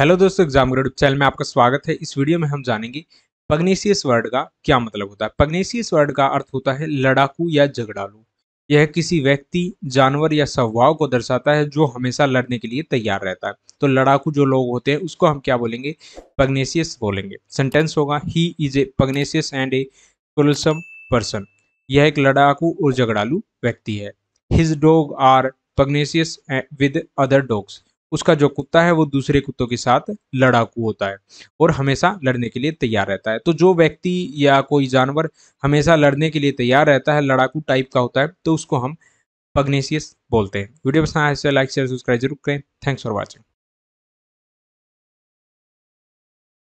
hello दोस्तों exam grade channel में आपका स्वागत है इस वीडियो में हम जानेंगे पग्नेशियस वर्ड का क्या मतलब होता है पग्नेशियस वर्ड का अर्थ होता है लड़ाकू या झगड़ालू यह किसी व्यक्ति जानवर या स्वभाव को दर्शाता है जो हमेशा लड़ने के लिए तैयार रहता है तो लड़ाकू जो लोग होते हैं उसको हम क्या बोलेंगे पग्नेशियस बोलेंगे सेंटेंस होगा he is a pugnacious and a quarrelsome person यह एक लड़ाकू और झगड़ालू व्यक्ति है his dog are pugnacious with other dogs उसका जो कुत्ता है वो दूसरे कुत्तों के साथ लड़ाकू होता है और हमेशा लड़ने के लिए तैयार रहता है तो जो व्यक्ति या कोई जानवर हमेशा लड़ने के लिए तैयार रहता है लड़ाकू टाइप का होता है तो उसको हम पग्नेशियस बोलते हैं वीडियो पसंद आए लाइक शेयर सब्सक्राइब जरूर करें थैंक्स फॉर वॉचिंग